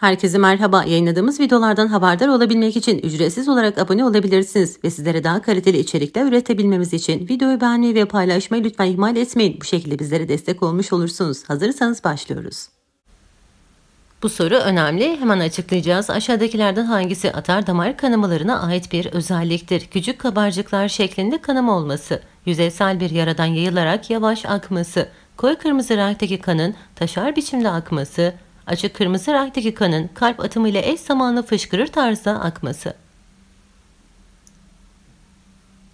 Herkese merhaba. Yayınladığımız videolardan haberdar olabilmek için ücretsiz olarak abone olabilirsiniz ve sizlere daha kaliteli içerikler üretebilmemiz için videoyu beğenmeyi ve paylaşmayı lütfen ihmal etmeyin. Bu şekilde bizlere destek olmuş olursunuz. Hazırsanız başlıyoruz. Bu soru önemli. Hemen açıklayacağız. Aşağıdakilerden hangisi atar damar kanamalarına ait bir özelliktir? Küçük kabarcıklar şeklinde kanama olması, yüzeysel bir yaradan yayılarak yavaş akması, koyu kırmızı renkteki kanın taşar biçimde akması, açık kırmızı renkteki kanın kalp atımıyla eş zamanlı fışkırır tarzda akması.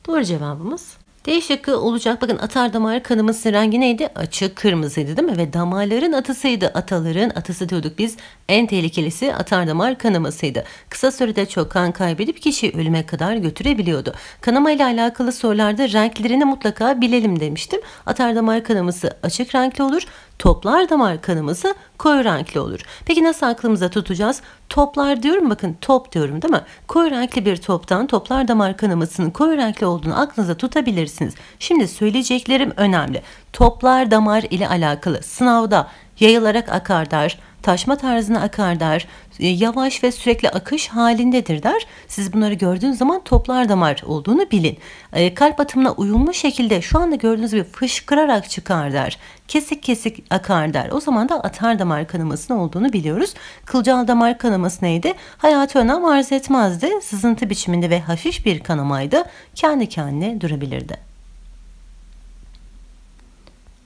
Doğru cevabımız D şıkkı olacak. Bakın atar damar kanımızın rengi neydi? Açık kırmızıydı değil mi? Ve damarların atısıydı. Ataların atısı diyorduk biz. En tehlikelisi atar damar kanamasıydı. Kısa sürede çok kan kaybedip kişi ölüme kadar götürebiliyordu. Kanama ile alakalı sorularda renklerini mutlaka bilelim demiştim. Atar damar kanaması açık renkli olur. Toplar damar kanımızı koyu renkli olur. Peki nasıl aklımıza tutacağız? Toplar diyorum bakın top diyorum değil mi? Koyu renkli bir toptan toplar damar kanımızın koyu renkli olduğunu aklınıza tutabilirsiniz. Şimdi söyleyeceklerim önemli. Toplar damar ile alakalı sınavda yayılarak akar der, taşma tarzına akar der, e, yavaş ve sürekli akış halindedir der. Siz bunları gördüğünüz zaman toplar damar olduğunu bilin. E, kalp atımına uyumlu şekilde şu anda gördüğünüz gibi fışkırarak çıkar der. Kesik kesik akar der. O zaman da atar damar kanamasının olduğunu biliyoruz. Kılcal damar kanaması neydi? Hayatı önem arz etmezdi. Sızıntı biçiminde ve hafif bir kanamaydı. Kendi kendine durabilirdi.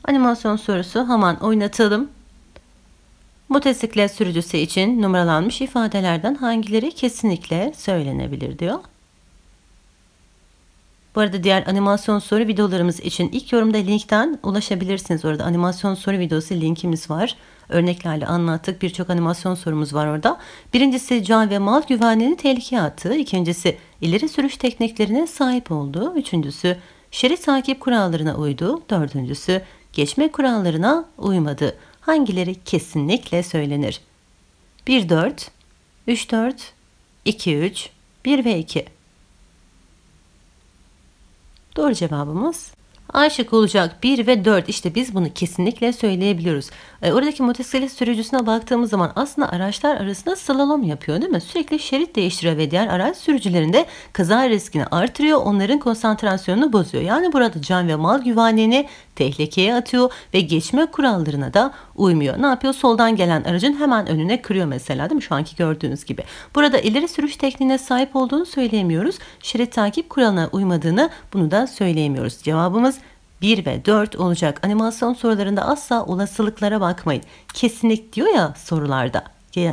Animasyon sorusu hemen oynatalım. Motosiklet sürücüsü için numaralanmış ifadelerden hangileri kesinlikle söylenebilir diyor. Bu arada diğer animasyon soru videolarımız için ilk yorumda linkten ulaşabilirsiniz. Orada animasyon soru videosu linkimiz var. Örneklerle anlattık. Birçok animasyon sorumuz var orada. Birincisi can ve mal güvenliğini tehlikeye attı. İkincisi ileri sürüş tekniklerine sahip oldu. Üçüncüsü şerit takip kurallarına uydu. Dördüncüsü geçme kurallarına uymadı hangileri kesinlikle söylenir? 1-4, 3-4, 2-3, 1 ve 2. Doğru cevabımız A şık olacak 1 ve 4. İşte biz bunu kesinlikle söyleyebiliyoruz. E, oradaki motosiklet sürücüsüne baktığımız zaman aslında araçlar arasında slalom yapıyor değil mi? Sürekli şerit değiştiriyor ve diğer araç sürücülerinde kaza riskini artırıyor. Onların konsantrasyonunu bozuyor. Yani burada can ve mal güvenliğini tehlikeye atıyor ve geçme kurallarına da uymuyor. Ne yapıyor? Soldan gelen aracın hemen önüne kırıyor mesela değil mi? Şu anki gördüğünüz gibi. Burada ileri sürüş tekniğine sahip olduğunu söyleyemiyoruz. Şerit takip kuralına uymadığını bunu da söyleyemiyoruz. Cevabımız 1 ve 4 olacak. Animasyon sorularında asla olasılıklara bakmayın. Kesinlik diyor ya sorularda.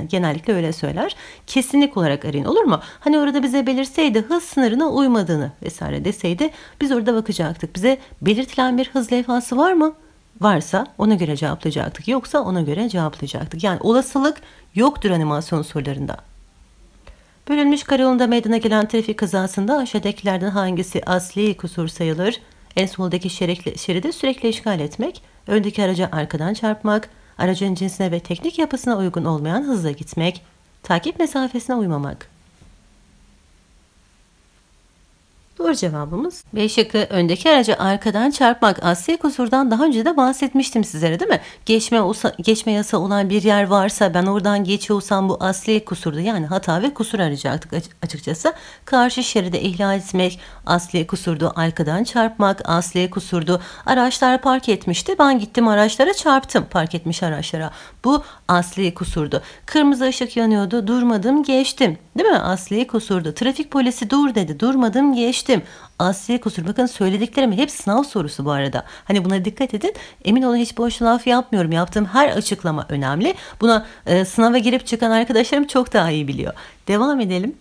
Genellikle öyle söyler. Kesinlik olarak arayın olur mu? Hani orada bize belirseydi hız sınırına uymadığını vesaire deseydi biz orada bakacaktık. Bize belirtilen bir hız levhası var mı? varsa ona göre cevaplayacaktık. Yoksa ona göre cevaplayacaktık. Yani olasılık yoktur animasyon sorularında. Bölünmüş karayolunda meydana gelen trafik kazasında aşağıdakilerden hangisi asli kusur sayılır? En soldaki şeride sürekli işgal etmek, öndeki araca arkadan çarpmak, aracın cinsine ve teknik yapısına uygun olmayan hızla gitmek, takip mesafesine uymamak. Doğru cevabımız B şıkkı öndeki aracı arkadan çarpmak asli kusurdan daha önce de bahsetmiştim sizlere değil mi? Geçme, usa, geçme yasa olan bir yer varsa ben oradan geçiyorsam bu asli kusurdu. Yani hata ve kusur arayacaktık açıkçası. Karşı şeride ihlal etmek asli kusurdu. Arkadan çarpmak asli kusurdu. Araçlar park etmişti. Ben gittim araçlara çarptım park etmiş araçlara. Bu asli kusurdu. Kırmızı ışık yanıyordu. Durmadım geçtim. Değil mi? Asli kusurdu. Trafik polisi dur dedi. Durmadım geçtim geçtim. Asiye kusur bakın söylediklerim hep sınav sorusu bu arada. Hani buna dikkat edin. Emin olun hiç boş laf yapmıyorum. Yaptığım her açıklama önemli. Buna e, sınava girip çıkan arkadaşlarım çok daha iyi biliyor. Devam edelim.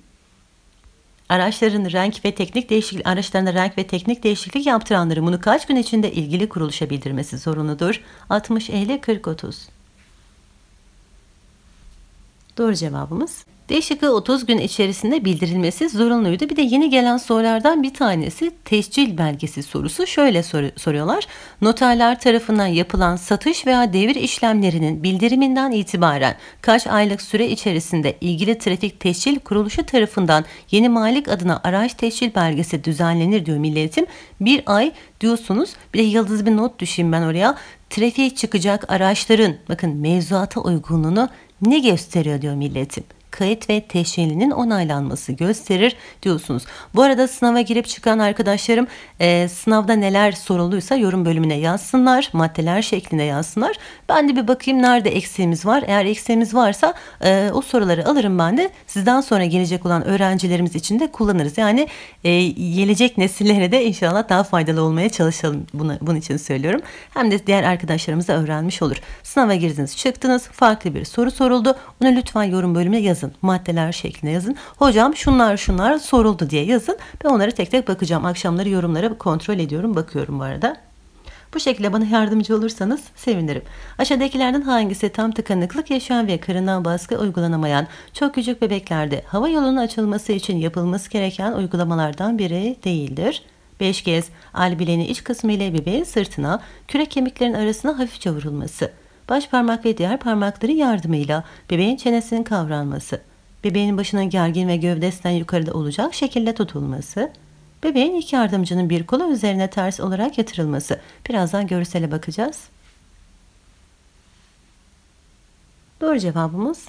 Araçların renk ve teknik değişiklik araçlarına renk ve teknik değişiklik yaptıranların bunu kaç gün içinde ilgili kuruluşa bildirmesi zorunludur? 60 50 40 30. Doğru cevabımız D şıkkı 30 gün içerisinde bildirilmesi zorunluydu. Bir de yeni gelen sorulardan bir tanesi tescil belgesi sorusu. Şöyle sor soruyorlar. Noterler tarafından yapılan satış veya devir işlemlerinin bildiriminden itibaren kaç aylık süre içerisinde ilgili trafik tescil kuruluşu tarafından yeni malik adına araç tescil belgesi düzenlenir diyor milletim. Bir ay diyorsunuz. Bir de yıldız bir not düşeyim ben oraya. Trafiğe çıkacak araçların bakın mevzuata uygunluğunu ne gösteriyor diyor milletim kayıt ve teşhirinin onaylanması gösterir diyorsunuz. Bu arada sınava girip çıkan arkadaşlarım e, sınavda neler soruluysa yorum bölümüne yazsınlar. Maddeler şeklinde yazsınlar. Ben de bir bakayım nerede eksiğimiz var. Eğer eksiğimiz varsa e, o soruları alırım ben de. Sizden sonra gelecek olan öğrencilerimiz için de kullanırız. Yani e, gelecek nesillere de inşallah daha faydalı olmaya çalışalım. Bunu, bunun için söylüyorum. Hem de diğer arkadaşlarımız da öğrenmiş olur. Sınava girdiniz çıktınız farklı bir soru soruldu. Onu lütfen yorum bölümüne yazın yazın. Maddeler şeklinde yazın. Hocam şunlar şunlar soruldu diye yazın. Ben onlara tek tek bakacağım. Akşamları yorumlara kontrol ediyorum. Bakıyorum bu arada. Bu şekilde bana yardımcı olursanız sevinirim. Aşağıdakilerden hangisi tam tıkanıklık yaşayan ve karından baskı uygulanamayan çok küçük bebeklerde hava yolunun açılması için yapılması gereken uygulamalardan biri değildir? 5 kez albileni iç kısmı ile bebeğin sırtına, kürek kemiklerin arasına hafifçe vurulması baş parmak ve diğer parmakları yardımıyla bebeğin çenesinin kavranması, bebeğin başının gergin ve gövdesinden yukarıda olacak şekilde tutulması, bebeğin iki yardımcının bir kolu üzerine ters olarak yatırılması. Birazdan görsele bakacağız. Doğru cevabımız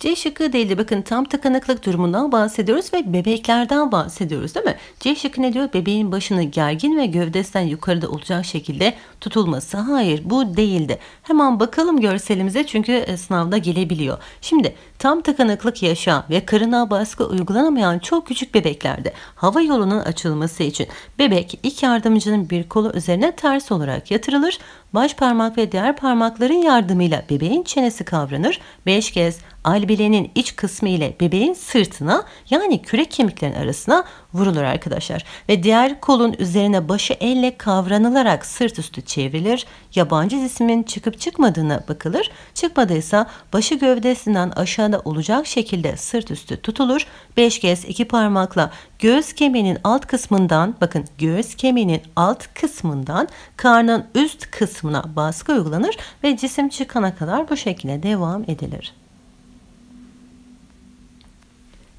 C şıkkı değildi. Bakın tam tıkanıklık durumundan bahsediyoruz ve bebeklerden bahsediyoruz değil mi? C şıkkı ne diyor? Bebeğin başını gergin ve gövdesinden yukarıda olacak şekilde tutulması. Hayır bu değildi. Hemen bakalım görselimize çünkü e, sınavda gelebiliyor. Şimdi tam tıkanıklık yaşayan ve karına baskı uygulanamayan çok küçük bebeklerde hava yolunun açılması için bebek iki yardımcının bir kolu üzerine ters olarak yatırılır, baş parmak ve diğer parmakların yardımıyla bebeğin çenesi kavranır, beş kez albilenin iç kısmı ile bebeğin sırtına yani kürek kemiklerinin arasına vurulur arkadaşlar. Ve diğer kolun üzerine başı elle kavranılarak sırt üstü çevrilir. Yabancı cismin çıkıp çıkmadığına bakılır. Çıkmadıysa başı gövdesinden aşağıda altında olacak şekilde sırt üstü tutulur. 5 kez iki parmakla göğüs kemiğinin alt kısmından bakın göğüs kemiğinin alt kısmından karnın üst kısmına baskı uygulanır ve cisim çıkana kadar bu şekilde devam edilir.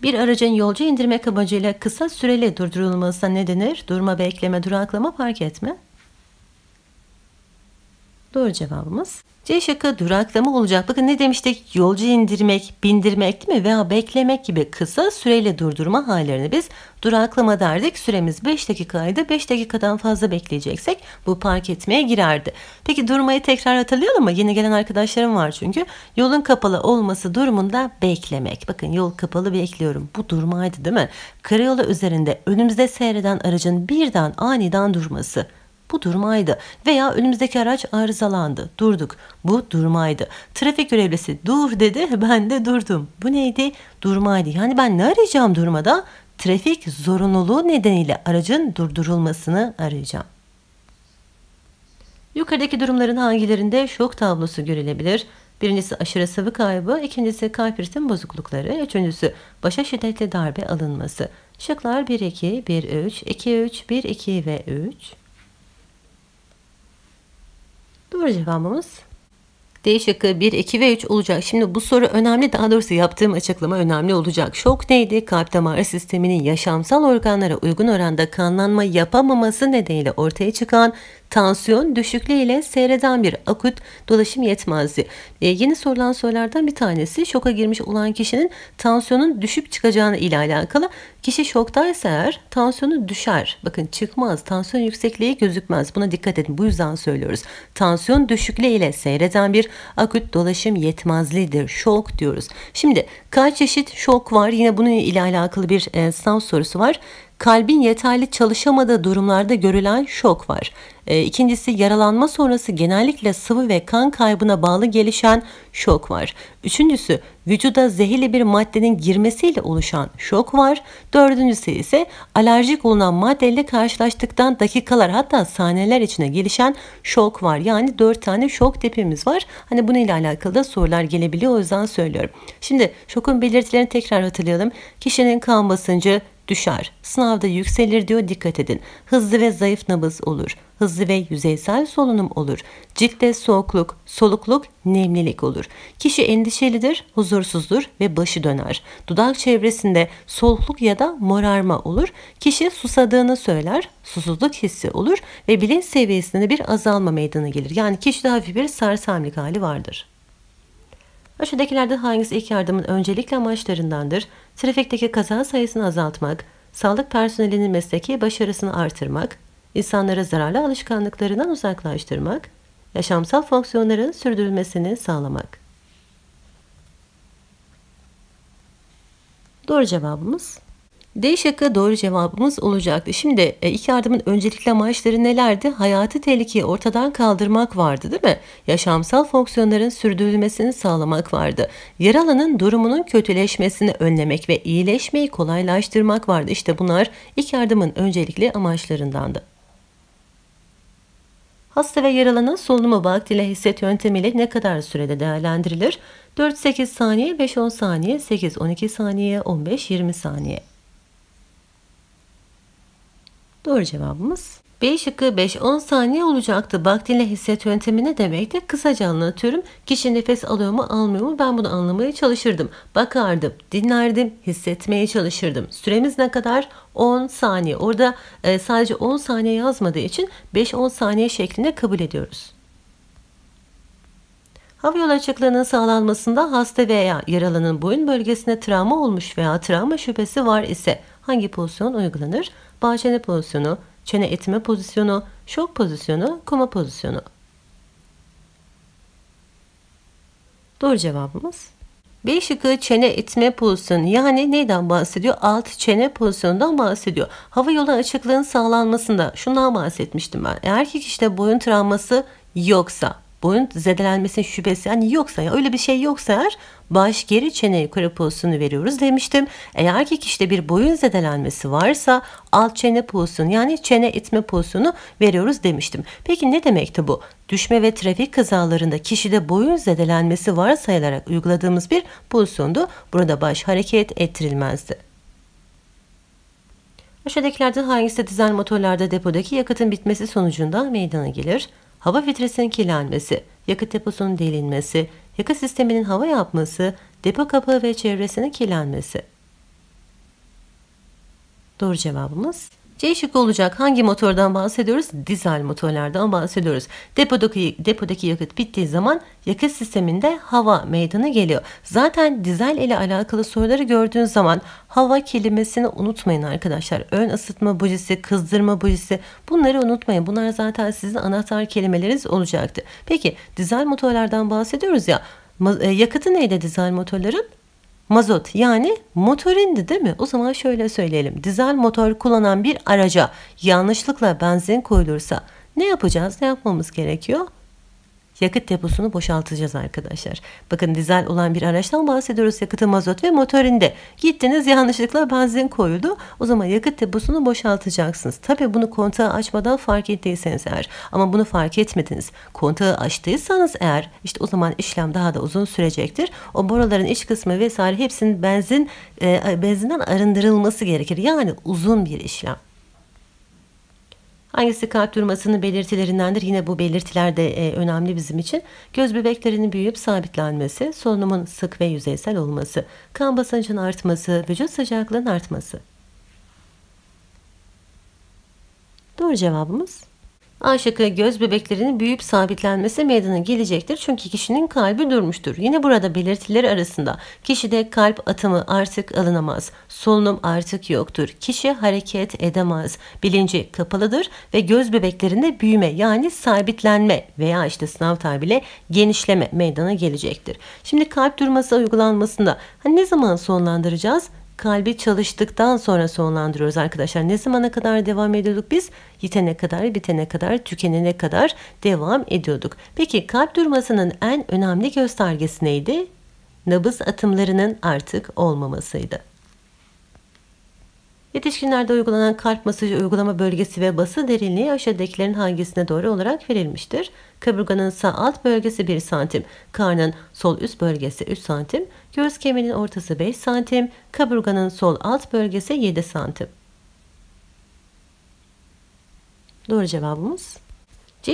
Bir aracın yolcu indirmek amacıyla kısa süreli durdurulmasına ne denir? Durma, bekleme, duraklama, park etme. Doğru cevabımız C şıkkı duraklama olacak. Bakın ne demiştik? Yolcu indirmek, bindirmek değil mi? Veya beklemek gibi kısa süreyle durdurma hallerini biz duraklama derdik. Süremiz 5 dakikaydı. 5 dakikadan fazla bekleyeceksek bu park etmeye girerdi. Peki durmayı tekrar hatırlayalım mı? Yeni gelen arkadaşlarım var çünkü. Yolun kapalı olması durumunda beklemek. Bakın yol kapalı bekliyorum. Bu durmaydı değil mi? Karayolu üzerinde önümüzde seyreden aracın birden aniden durması. Bu durmaydı. Veya önümüzdeki araç arızalandı. Durduk. Bu durmaydı. Trafik görevlisi dur dedi. Ben de durdum. Bu neydi? Durmaydı. Yani ben ne arayacağım durmada? Trafik zorunluluğu nedeniyle aracın durdurulmasını arayacağım. Yukarıdaki durumların hangilerinde şok tablosu görülebilir? Birincisi aşırı sıvı kaybı, ikincisi kalp ritim bozuklukları, üçüncüsü başa şiddetli darbe alınması. Şıklar 1-2, 1-3, 2-3, 1-2 ve 3. Doğru cevabımız D şıkkı 1, 2 ve 3 olacak. Şimdi bu soru önemli. Daha doğrusu yaptığım açıklama önemli olacak. Şok neydi? Kalp damar sisteminin yaşamsal organlara uygun oranda kanlanma yapamaması nedeniyle ortaya çıkan tansiyon düşüklüğüyle seyreden bir akut dolaşım yetmezliği. E, yeni sorulan sorulardan bir tanesi şoka girmiş olan kişinin tansiyonun düşüp çıkacağını ile alakalı. Kişi şoktaysa eğer tansiyonu düşer. Bakın çıkmaz. Tansiyon yüksekliği gözükmez. Buna dikkat edin. Bu yüzden söylüyoruz. Tansiyon düşüklüğüyle seyreden bir akut dolaşım yetmezliğidir. Şok diyoruz. Şimdi kaç çeşit şok var? Yine bunun ile alakalı bir e, sınav sorusu var kalbin yeterli çalışamadığı durumlarda görülen şok var. E, ikincisi yaralanma sonrası genellikle sıvı ve kan kaybına bağlı gelişen şok var. Üçüncüsü vücuda zehirli bir maddenin girmesiyle oluşan şok var. Dördüncüsü ise alerjik olunan maddeyle karşılaştıktan dakikalar hatta saniyeler içine gelişen şok var. Yani dört tane şok tipimiz var. Hani bununla alakalı da sorular gelebiliyor o yüzden söylüyorum. Şimdi şokun belirtilerini tekrar hatırlayalım. Kişinin kan basıncı düşer. Sınavda yükselir diyor dikkat edin. Hızlı ve zayıf nabız olur. Hızlı ve yüzeysel solunum olur. Ciltte soğukluk, solukluk, nemlilik olur. Kişi endişelidir, huzursuzdur ve başı döner. Dudak çevresinde solukluk ya da morarma olur. Kişi susadığını söyler, susuzluk hissi olur ve bilinç seviyesinde bir azalma meydana gelir. Yani kişide hafif bir sersemlik hali vardır. Aşağıdakilerden hangisi ilk yardımın öncelikli amaçlarındandır? Trafikteki kaza sayısını azaltmak, sağlık personelinin mesleki başarısını artırmak, insanlara zararlı alışkanlıklarından uzaklaştırmak, yaşamsal fonksiyonların sürdürülmesini sağlamak. Doğru cevabımız D şaka doğru cevabımız olacaktı. Şimdi e, ilk yardımın öncelikli amaçları nelerdi? Hayatı tehlikeyi ortadan kaldırmak vardı değil mi? Yaşamsal fonksiyonların sürdürülmesini sağlamak vardı. Yaralının durumunun kötüleşmesini önlemek ve iyileşmeyi kolaylaştırmak vardı. İşte bunlar ilk yardımın öncelikli amaçlarındandı. Hasta ve yaralanan solunumu vaktiyle hisset yöntemiyle ne kadar sürede değerlendirilir? 4-8 saniye, 5-10 saniye, 8-12 saniye, 15-20 saniye. Doğru cevabımız B şıkkı 5-10 saniye olacaktı. Baktile hisset yöntemi ne demekti? Kısaca anlatıyorum. Kişi nefes alıyor mu almıyor mu ben bunu anlamaya çalışırdım. Bakardım, dinlerdim, hissetmeye çalışırdım. Süremiz ne kadar? 10 saniye. Orada e, sadece 10 saniye yazmadığı için 5-10 saniye şeklinde kabul ediyoruz. Hava yolu açıklığının sağlanmasında hasta veya yaralının boyun bölgesine travma olmuş veya travma şüphesi var ise hangi pozisyon uygulanır? bağ çene pozisyonu, çene etme pozisyonu, şok pozisyonu, koma pozisyonu. Doğru cevabımız B şıkkı çene itme pozisyonu yani neyden bahsediyor? Alt çene pozisyonundan bahsediyor. Hava yolu açıklığının sağlanmasında şundan bahsetmiştim ben. Eğer ki kişide boyun travması yoksa boyun zedelenmesinin şüphesi yani yoksa ya öyle bir şey yoksa eğer baş geri çene yukarı pozisyonu veriyoruz demiştim. Eğer ki kişide bir boyun zedelenmesi varsa alt çene pozisyonu yani çene itme pozisyonu veriyoruz demiştim. Peki ne demekti bu? Düşme ve trafik kazalarında kişide boyun zedelenmesi varsayılarak uyguladığımız bir pozisyondu. Burada baş hareket ettirilmezdi. Aşağıdakilerden hangisi dizel motorlarda depodaki yakıtın bitmesi sonucunda meydana gelir? hava filtresinin kirlenmesi, yakıt deposunun delinmesi, yakıt sisteminin hava yapması, depo kapağı ve çevresinin kirlenmesi. Doğru cevabımız C şıkkı olacak. Hangi motordan bahsediyoruz? Dizel motorlardan bahsediyoruz. Depodaki, depodaki yakıt bittiği zaman yakıt sisteminde hava meydana geliyor. Zaten dizel ile alakalı soruları gördüğün zaman hava kelimesini unutmayın arkadaşlar. Ön ısıtma bujisi, kızdırma bujisi bunları unutmayın. Bunlar zaten sizin anahtar kelimeleriniz olacaktı. Peki dizel motorlardan bahsediyoruz ya. E, yakıtı neydi dizel motorların? mazot yani motorindi değil mi? O zaman şöyle söyleyelim. Dizel motor kullanan bir araca yanlışlıkla benzin koyulursa ne yapacağız? Ne yapmamız gerekiyor? yakıt deposunu boşaltacağız arkadaşlar. Bakın dizel olan bir araçtan bahsediyoruz. Yakıtı mazot ve motorinde. Gittiniz yanlışlıkla benzin koyuldu. O zaman yakıt deposunu boşaltacaksınız. Tabii bunu kontağı açmadan fark ettiyseniz eğer ama bunu fark etmediniz. Kontağı açtıysanız eğer işte o zaman işlem daha da uzun sürecektir. O boruların iç kısmı vesaire hepsinin benzin e, e benzinden arındırılması gerekir. Yani uzun bir işlem. Hangisi kalp durmasının belirtilerindendir? Yine bu belirtiler de e, önemli bizim için. Göz bebeklerinin büyüyüp sabitlenmesi, solunumun sık ve yüzeysel olması, kan basıncının artması, vücut sıcaklığının artması. Doğru cevabımız A şıkkı göz bebeklerinin büyüyüp sabitlenmesi meydana gelecektir çünkü kişinin kalbi durmuştur. Yine burada belirtileri arasında kişide kalp atımı artık alınamaz, solunum artık yoktur, kişi hareket edemez, bilinci kapalıdır ve göz bebeklerinde büyüme yani sabitlenme veya işte sınav tabiriyle genişleme meydana gelecektir. Şimdi kalp durması uygulanmasında hani ne zaman sonlandıracağız? kalbi çalıştıktan sonra sonlandırıyoruz arkadaşlar. Ne zamana kadar devam ediyorduk biz? Yitene kadar, bitene kadar, tükenene kadar devam ediyorduk. Peki kalp durmasının en önemli göstergesi neydi? Nabız atımlarının artık olmamasıydı. Yetişkinlerde uygulanan kalp masajı uygulama bölgesi ve bası derinliği aşağıdakilerin hangisine doğru olarak verilmiştir? Kaburganın sağ alt bölgesi 1 santim, karnın sol üst bölgesi 3 santim, göğüs kemiğinin ortası 5 santim, kaburganın sol alt bölgesi 7 santim. Doğru cevabımız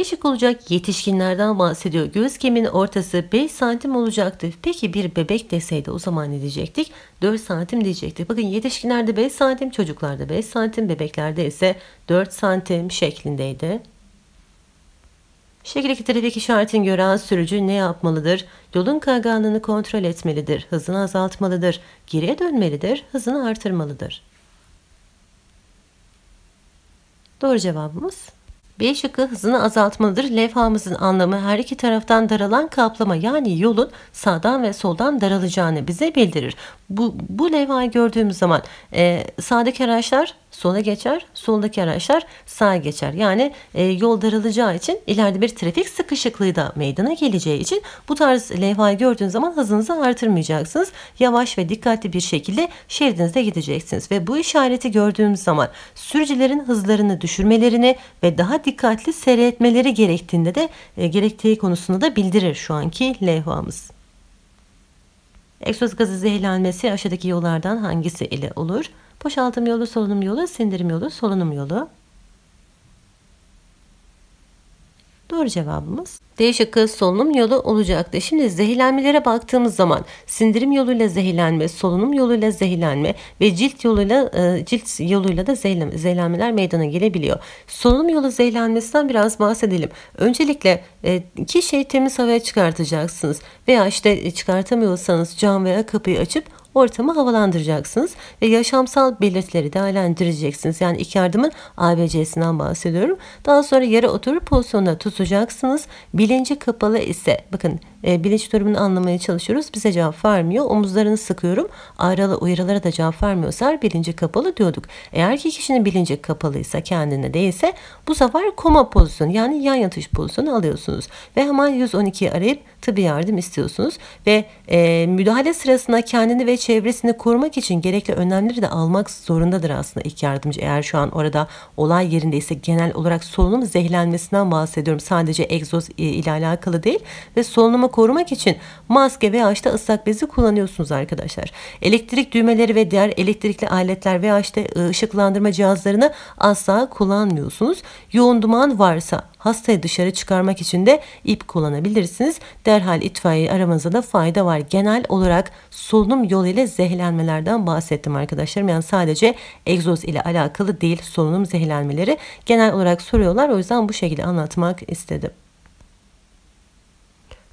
C olacak yetişkinlerden bahsediyor. Göz kemiğinin ortası 5 santim olacaktı. Peki bir bebek deseydi o zaman ne diyecektik? 4 santim diyecektik. Bakın yetişkinlerde 5 santim, çocuklarda 5 santim, bebeklerde ise 4 santim şeklindeydi. Şekildeki trafik işaretini gören sürücü ne yapmalıdır? Yolun kayganlığını kontrol etmelidir, hızını azaltmalıdır, geriye dönmelidir, hızını artırmalıdır. Doğru cevabımız B şıkkı hızını azaltmalıdır. Levhamızın anlamı her iki taraftan daralan kaplama yani yolun sağdan ve soldan daralacağını bize bildirir. Bu, bu levhayı gördüğümüz zaman e, sağdaki araçlar sola geçer, soldaki araçlar sağa geçer. Yani e, yol daralacağı için ileride bir trafik sıkışıklığı da meydana geleceği için bu tarz levhayı gördüğün zaman hızınızı artırmayacaksınız. Yavaş ve dikkatli bir şekilde şeridinizde gideceksiniz ve bu işareti gördüğümüz zaman sürücülerin hızlarını düşürmelerini ve daha dikkatli seyretmeleri gerektiğinde de e, gerektiği konusunda da bildirir şu anki levhamız. Egzoz gazı zehirlenmesi aşağıdaki yollardan hangisi ile olur? Boşaltım yolu, solunum yolu, sindirim yolu, solunum yolu. Doğru cevabımız D şıkkı solunum yolu olacaktı. Şimdi zehirlenmelere baktığımız zaman sindirim yoluyla zehirlenme, solunum yoluyla zehirlenme ve cilt yoluyla e, cilt yoluyla da zehirlenmeler meydana gelebiliyor. Solunum yolu zehirlenmesinden biraz bahsedelim. Öncelikle e, iki şey temiz havaya çıkartacaksınız veya işte e, çıkartamıyorsanız cam veya kapıyı açıp ortamı havalandıracaksınız ve yaşamsal belirtileri değerlendireceksiniz. Yani iki yardımın ABC'sinden bahsediyorum. Daha sonra yere oturup pozisyonda tutacaksınız. Bilinci kapalı ise bakın e, durumunu anlamaya çalışıyoruz. Bize cevap vermiyor. Omuzlarını sıkıyorum. Ayrıla uyarılara da cevap vermiyorsa bilinci kapalı diyorduk. Eğer ki kişinin bilinci kapalıysa kendine değilse bu sefer koma pozisyonu yani yan yatış pozisyonu alıyorsunuz. Ve hemen 112'yi arayıp tıbbi yardım istiyorsunuz. Ve e, müdahale sırasında kendini ve çevresini korumak için gerekli önlemleri de almak zorundadır aslında ilk yardımcı. Eğer şu an orada olay yerindeyse genel olarak solunum zehirlenmesinden bahsediyorum. Sadece egzoz e, ile alakalı değil ve solunumu korumak için maske veya işte ıslak bezi kullanıyorsunuz arkadaşlar. Elektrik düğmeleri ve diğer elektrikli aletler veya işte ışıklandırma cihazlarını asla kullanmıyorsunuz. Yoğun duman varsa hastayı dışarı çıkarmak için de ip kullanabilirsiniz. Derhal itfaiye aramanıza da fayda var. Genel olarak solunum yoluyla zehirlenmelerden bahsettim arkadaşlarım. Yani sadece egzoz ile alakalı değil solunum zehirlenmeleri. Genel olarak soruyorlar o yüzden bu şekilde anlatmak istedim.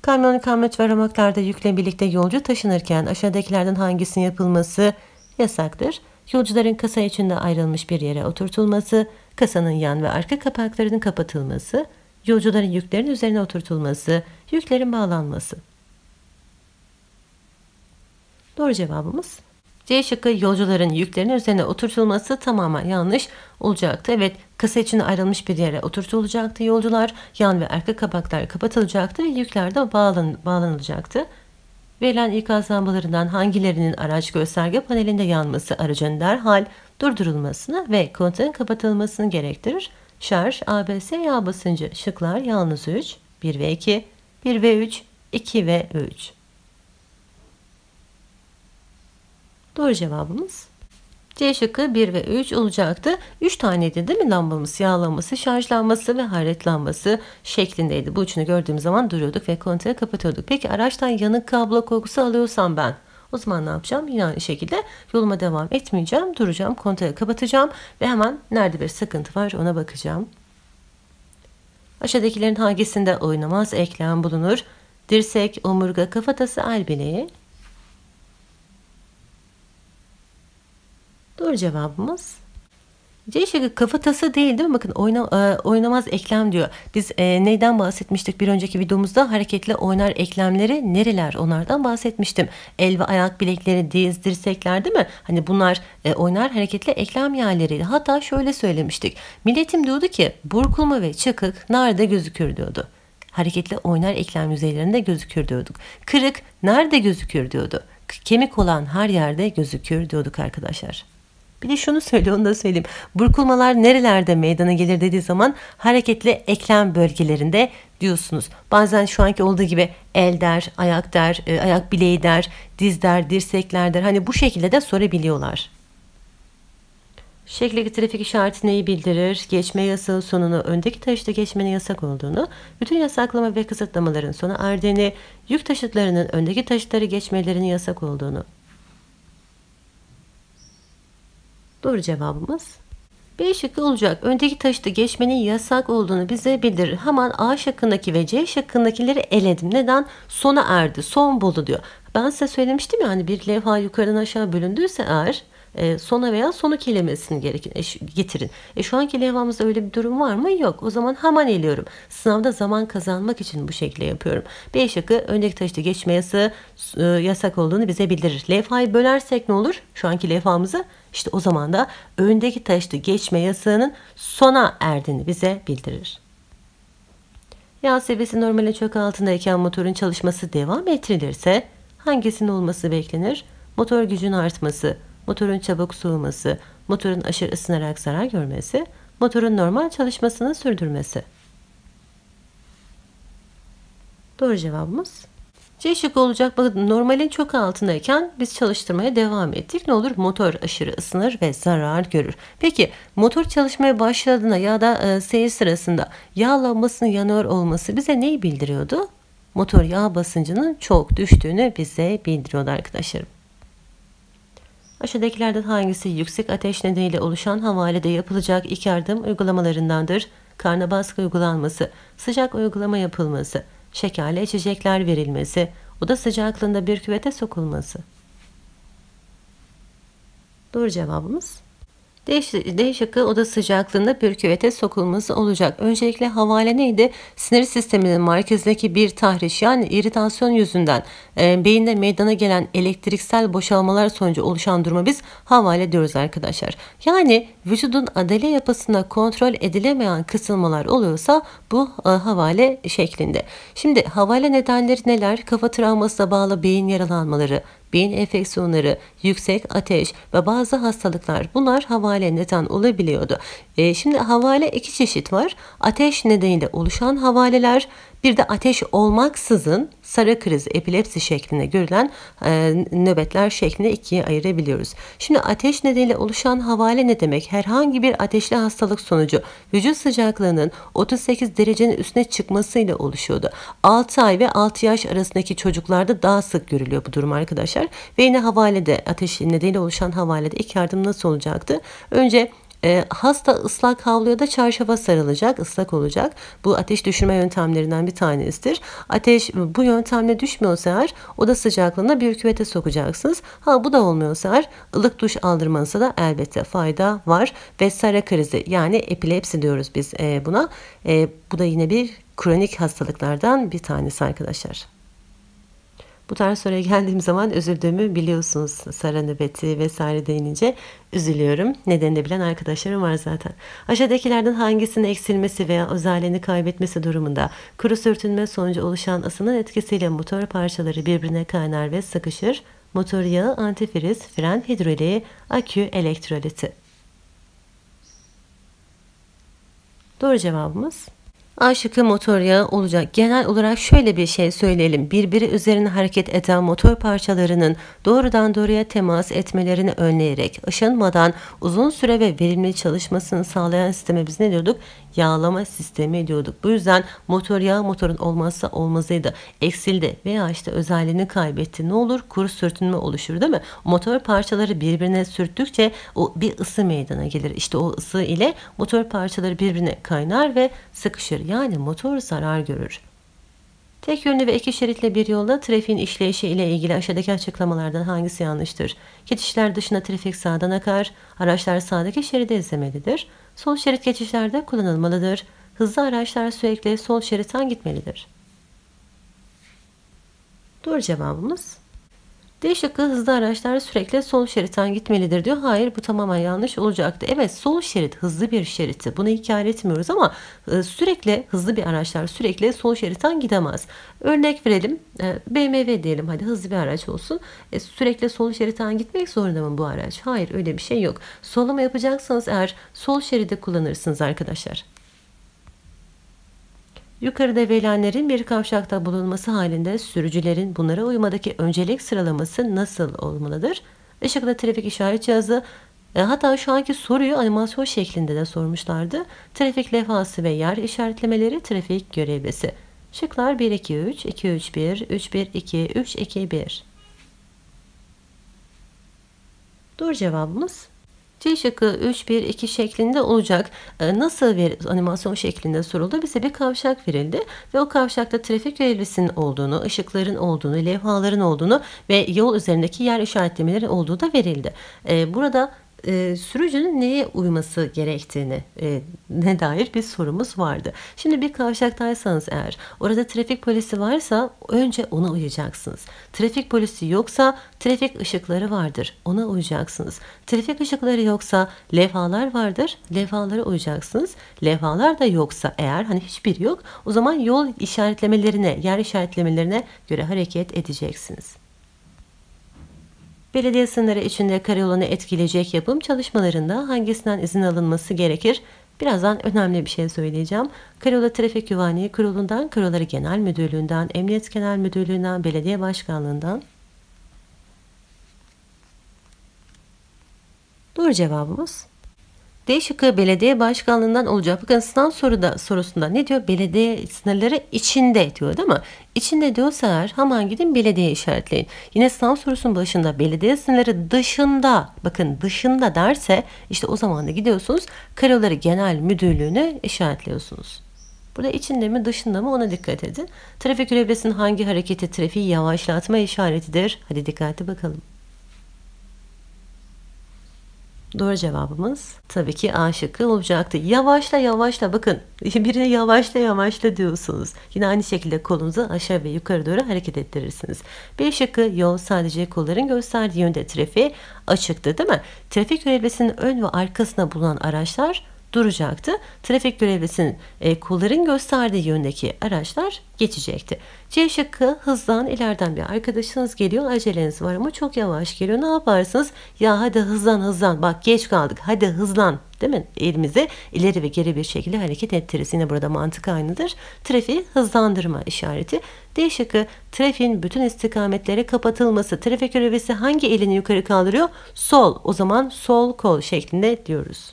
Kamyon, kamyonç ve ramaklarda yükle birlikte yolcu taşınırken aşağıdakilerden hangisinin yapılması yasaktır? Yolcuların kasa içinde ayrılmış bir yere oturtulması, kasanın yan ve arka kapaklarının kapatılması, yolcuların yüklerin üzerine oturtulması, yüklerin bağlanması. Doğru cevabımız C şıkkı yolcuların yüklerinin üzerine oturtulması tamamen yanlış olacaktı. Evet kasa için ayrılmış bir yere oturtulacaktı yolcular. Yan ve arka kapaklar kapatılacaktı ve yükler de bağlan bağlanılacaktı. Verilen ikaz lambalarından hangilerinin araç gösterge panelinde yanması aracın derhal durdurulmasını ve kontanın kapatılmasını gerektirir. Şarj, ABS, yağ basıncı şıklar yalnız 3, 1 ve 2, 1 ve 3, 2 ve 3. Doğru cevabımız C şıkkı 1 ve 3 olacaktı. 3 taneydi değil mi lambamız? Yağlanması, şarjlanması ve hayretlanması şeklindeydi. Bu üçünü gördüğümüz zaman duruyorduk ve kontağı kapatıyorduk. Peki araçtan yanık kablo korkusu alıyorsam ben o zaman ne yapacağım? Yine aynı şekilde yoluma devam etmeyeceğim. Duracağım, kontağı kapatacağım ve hemen nerede bir sıkıntı var ona bakacağım. Aşağıdakilerin hangisinde oynamaz eklem bulunur? Dirsek, omurga, kafatası, el bileği. Doğru cevabımız C şıkkı kafatası değil değil mi? Bakın oyna, e, oynamaz eklem diyor. Biz e, neyden bahsetmiştik bir önceki videomuzda? hareketli oynar eklemleri nereler? Onlardan bahsetmiştim. El ve ayak bilekleri, diz, dirsekler değil mi? Hani bunlar e, oynar hareketli eklem yerleriydi. Hatta şöyle söylemiştik. Milletim diyordu ki burkulma ve çakık nerede gözükür diyordu. Hareketli oynar eklem yüzeylerinde gözükür diyorduk. Kırık nerede gözükür diyordu. Kemik olan her yerde gözükür diyorduk arkadaşlar. Bir de şunu söyle onu da söyleyeyim. Burkulmalar nerelerde meydana gelir dediği zaman hareketli eklem bölgelerinde diyorsunuz. Bazen şu anki olduğu gibi el der, ayak der, e, ayak bileği der, diz der, dirsekler der. Hani bu şekilde de sorabiliyorlar. Şekildeki trafik işareti neyi bildirir? Geçme yasağı sonunu öndeki taşıtı geçmenin yasak olduğunu, bütün yasaklama ve kısıtlamaların sona erdiğini, yük taşıtlarının öndeki taşıtları geçmelerinin yasak olduğunu, Doğru cevabımız B şıkkı olacak. Öndeki taşıtı geçmenin yasak olduğunu bize bildirir. Hemen A şıkkındaki ve C şıkkındakileri eledim. Neden? Sona erdi. Son buldu diyor. Ben size söylemiştim ya hani bir levha yukarıdan aşağı bölündüyse eğer e, sona veya sonu kelimesini gerekin, e, getirin. E, şu anki levhamızda öyle bir durum var mı? Yok. O zaman hemen eliyorum. Sınavda zaman kazanmak için bu şekilde yapıyorum. B şıkkı öndeki taşıtı geçmesi e, yasak olduğunu bize bildirir. Levhayı bölersek ne olur? Şu anki levhamızı işte o zaman da öndeki taşlı geçme yasağının sona erdiğini bize bildirir. Yağ seviyesi normale çok altındayken motorun çalışması devam ettirilirse hangisinin olması beklenir? Motor gücün artması, motorun çabuk soğuması, motorun aşırı ısınarak zarar görmesi, motorun normal çalışmasını sürdürmesi. Doğru cevabımız C şey şıkkı olacak. Bakın normalin çok altındayken biz çalıştırmaya devam ettik. Ne olur motor aşırı ısınır ve zarar görür. Peki motor çalışmaya başladığında ya da e, seyir sırasında yağ lambasının yanıyor olması bize neyi bildiriyordu? Motor yağ basıncının çok düştüğünü bize bildiriyordu arkadaşlarım. Aşağıdakilerden hangisi yüksek ateş nedeniyle oluşan havalede yapılacak iki yardım uygulamalarındandır? Karna baskı uygulanması, sıcak uygulama yapılması, şekerli içecekler verilmesi, oda sıcaklığında bir küvete sokulması. Doğru cevabımız D şıkkı oda sıcaklığında bir küvete sokulması olacak. Öncelikle havale neydi? Sinir sisteminin merkezindeki bir tahriş yani iritasyon yüzünden e, beyinde meydana gelen elektriksel boşalmalar sonucu oluşan duruma biz havale diyoruz arkadaşlar. Yani vücudun adale yapısında kontrol edilemeyen kısılmalar oluyorsa bu e, havale şeklinde. Şimdi havale nedenleri neler? Kafa travmasına bağlı beyin yaralanmaları, Beyin enfeksiyonları, yüksek ateş ve bazı hastalıklar bunlar havale neden olabiliyordu. E, şimdi havale iki çeşit var. Ateş nedeniyle oluşan havaleler bir de ateş olmaksızın sarı krizi epilepsi şeklinde görülen e, nöbetler şeklinde ikiye ayırabiliyoruz. Şimdi ateş nedeniyle oluşan havale ne demek? Herhangi bir ateşli hastalık sonucu vücut sıcaklığının 38 derecenin üstüne çıkmasıyla oluşuyordu. 6 ay ve 6 yaş arasındaki çocuklarda daha sık görülüyor bu durum arkadaşlar. Ve yine havalede ateş nedeniyle oluşan havalede ilk yardım nasıl olacaktı? Önce e, hasta ıslak havluya da çarşafa sarılacak, ıslak olacak. Bu ateş düşürme yöntemlerinden bir tanesidir. Ateş bu yöntemle düşmüyorsa eğer oda sıcaklığında bir küvete sokacaksınız. Ha bu da olmuyorsa eğer ılık duş aldırmanıza da elbette fayda var. Ve sara krizi yani epilepsi diyoruz biz e, buna. E, bu da yine bir kronik hastalıklardan bir tanesi arkadaşlar. Bu tarz soruya geldiğim zaman üzüldüğümü biliyorsunuz. Sara nöbeti vesaire deyince üzülüyorum. Nedenini de bilen arkadaşlarım var zaten. Aşağıdakilerden hangisinin eksilmesi veya özelliğini kaybetmesi durumunda kuru sürtünme sonucu oluşan ısının etkisiyle motor parçaları birbirine kaynar ve sıkışır. Motor yağı, antifriz, fren hidroliği, akü elektroliti. Doğru cevabımız A şıkkı motor yağı olacak. Genel olarak şöyle bir şey söyleyelim. Birbiri üzerine hareket eden motor parçalarının doğrudan doğruya temas etmelerini önleyerek aşınmadan uzun süre ve verimli çalışmasını sağlayan sisteme biz ne diyorduk? Yağlama sistemi diyorduk. Bu yüzden motor yağı motorun olmazsa olmazıydı. Eksildi veya işte özelliğini kaybetti. Ne olur? Kuru sürtünme oluşur değil mi? Motor parçaları birbirine sürttükçe o bir ısı meydana gelir. İşte o ısı ile motor parçaları birbirine kaynar ve sıkışır yani motor zarar görür. Tek yönlü ve iki şeritli bir yolda trafiğin işleyişi ile ilgili aşağıdaki açıklamalardan hangisi yanlıştır? Geçişler dışına trafik sağdan akar, araçlar sağdaki şeride izlemelidir, sol şerit geçişlerde kullanılmalıdır, hızlı araçlar sürekli sol şeritten gitmelidir. Doğru cevabımız D şıkkı hızlı araçlar sürekli sol şeritten gitmelidir diyor. Hayır bu tamamen yanlış olacaktı. Evet sol şerit hızlı bir şeriti. Bunu hikaye etmiyoruz ama e, sürekli hızlı bir araçlar sürekli sol şeritten gidemez. Örnek verelim e, BMW diyelim hadi hızlı bir araç olsun. E, sürekli sol şeritten gitmek zorunda mı bu araç? Hayır öyle bir şey yok. Solama yapacaksanız eğer sol şeridi kullanırsınız arkadaşlar. Yukarıda verilenlerin bir kavşakta bulunması halinde sürücülerin bunlara uymadaki öncelik sıralaması nasıl olmalıdır? Işıklı trafik işaret cihazı e, hatta şu anki soruyu animasyon şeklinde de sormuşlardı. Trafik levhası ve yer işaretlemeleri trafik görevlisi. Şıklar 1 2 3 2 3 1 3 1 2 3 2 1. Doğru cevabımız C şıkkı 3-1-2 şeklinde olacak. Ee, nasıl bir animasyon şeklinde soruldu? Bize bir kavşak verildi ve o kavşakta trafik reylisinin olduğunu, ışıkların olduğunu, levhaların olduğunu ve yol üzerindeki yer işaretlemeleri olduğu da verildi. Ee, burada e, sürücünün neye uyması gerektiğini e, ne dair bir sorumuz vardı. Şimdi bir kavşaktaysanız eğer orada trafik polisi varsa önce ona uyacaksınız. Trafik polisi yoksa trafik ışıkları vardır. Ona uyacaksınız. Trafik ışıkları yoksa levhalar vardır. Levhalara uyacaksınız. Levhalar da yoksa eğer hani hiçbir yok o zaman yol işaretlemelerine, yer işaretlemelerine göre hareket edeceksiniz. Belediye sınırı içinde karayolunu etkileyecek yapım çalışmalarında hangisinden izin alınması gerekir? Birazdan önemli bir şey söyleyeceğim. Karayolu Trafik Güvenliği Kurulu'ndan, Karoları Genel Müdürlüğü'nden, Emniyet Genel Müdürlüğü'nden, Belediye Başkanlığı'ndan. Doğru cevabımız D şıkkı belediye başkanlığından olacak. Bakın sınav soruda, sorusunda ne diyor? Belediye sınırları içinde diyor değil mi? İçinde diyorsa eğer hemen gidin belediye işaretleyin. Yine sınav sorusunun başında belediye sınırları dışında bakın dışında derse işte o zaman da gidiyorsunuz karoları Genel Müdürlüğü'nü işaretliyorsunuz. Burada içinde mi dışında mı ona dikkat edin. Trafik levresinin hangi hareketi trafiği yavaşlatma işaretidir? Hadi dikkatli bakalım. Doğru cevabımız tabii ki A şıkkı olacaktı. Yavaşla yavaşla bakın birine yavaşla yavaşla diyorsunuz. Yine aynı şekilde kolunuzu aşağı ve yukarı doğru hareket ettirirsiniz. B şıkkı yol sadece kolların gösterdiği yönde trafiğe açıktı değil mi? Trafik görevlisinin ön ve arkasına bulunan araçlar duracaktı. Trafik görevlisinin e, kulların gösterdiği yöndeki araçlar geçecekti. C şıkkı hızdan ileriden bir arkadaşınız geliyor aceleniz var ama çok yavaş geliyor. Ne yaparsınız? Ya hadi hızlan hızlan bak geç kaldık hadi hızlan değil mi? Elimizi ileri ve geri bir şekilde hareket ettiririz. Yine burada mantık aynıdır. Trafiği hızlandırma işareti. D şıkkı trafiğin bütün istikametlere kapatılması. Trafik görevlisi hangi elini yukarı kaldırıyor? Sol. O zaman sol kol şeklinde diyoruz.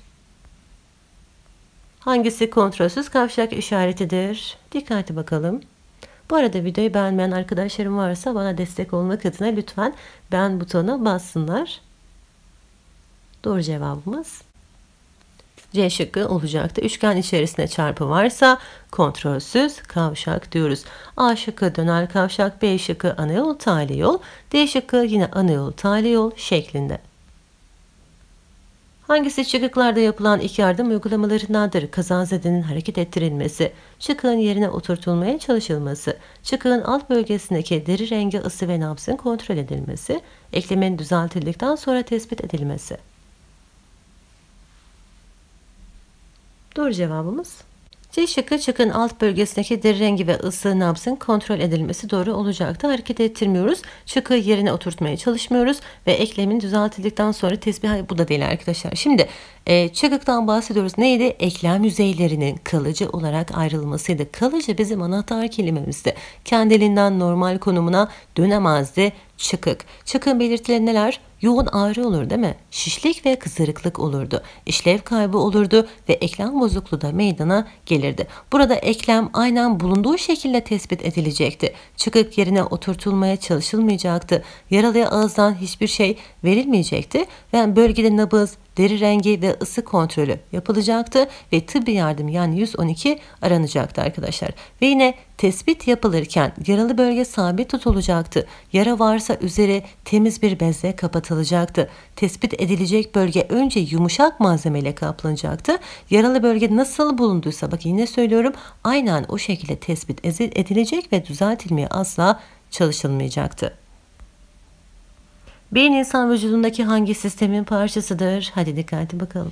Hangisi kontrolsüz kavşak işaretidir? Dikkatli bakalım. Bu arada videoyu beğenmeyen arkadaşlarım varsa bana destek olmak adına lütfen beğen butonuna bassınlar. Doğru cevabımız C şıkkı olacaktı. Üçgen içerisinde çarpı varsa kontrolsüz kavşak diyoruz. A şıkkı döner kavşak, B şıkkı ana yol tali yol, D şıkkı yine ana tali yol şeklinde. Hangisi çıkıklarda yapılan ilk yardım uygulamalarındandır? Kazazedenin hareket ettirilmesi, çıkığın yerine oturtulmaya çalışılması, çıkığın alt bölgesindeki deri rengi, ısı ve nabzın kontrol edilmesi, eklemin düzeltildikten sonra tespit edilmesi. Doğru cevabımız C şıkkı çıkın alt bölgesindeki deri rengi ve ısı nabzın kontrol edilmesi doğru olacaktı. Hareket ettirmiyoruz. Şıkkı yerine oturtmaya çalışmıyoruz ve eklemin düzeltildikten sonra tesbih bu da değil arkadaşlar. Şimdi e, çıkıktan bahsediyoruz. Neydi? Eklem yüzeylerinin kalıcı olarak ayrılmasıydı. Kalıcı bizim anahtar kelimemizdi. Kendiliğinden normal konumuna dönemezdi çıkık. Çıkın belirtileri neler? Yoğun ağrı olur değil mi? Şişlik ve kızarıklık olurdu. İşlev kaybı olurdu ve eklem bozukluğu da meydana gelirdi. Burada eklem aynen bulunduğu şekilde tespit edilecekti. Çıkık yerine oturtulmaya çalışılmayacaktı. Yaralıya ağızdan hiçbir şey verilmeyecekti. Ve yani bölgede nabız, deri rengi ve ısı kontrolü yapılacaktı ve tıbbi yardım yani 112 aranacaktı arkadaşlar. Ve yine tespit yapılırken yaralı bölge sabit tutulacaktı. Yara varsa üzeri temiz bir bezle kapatılacaktı. Tespit edilecek bölge önce yumuşak malzemeyle kaplanacaktı. Yaralı bölge nasıl bulunduysa bak yine söylüyorum aynen o şekilde tespit edilecek ve düzeltilmeye asla çalışılmayacaktı. Beyin insan vücudundaki hangi sistemin parçasıdır? Hadi dikkatli bakalım.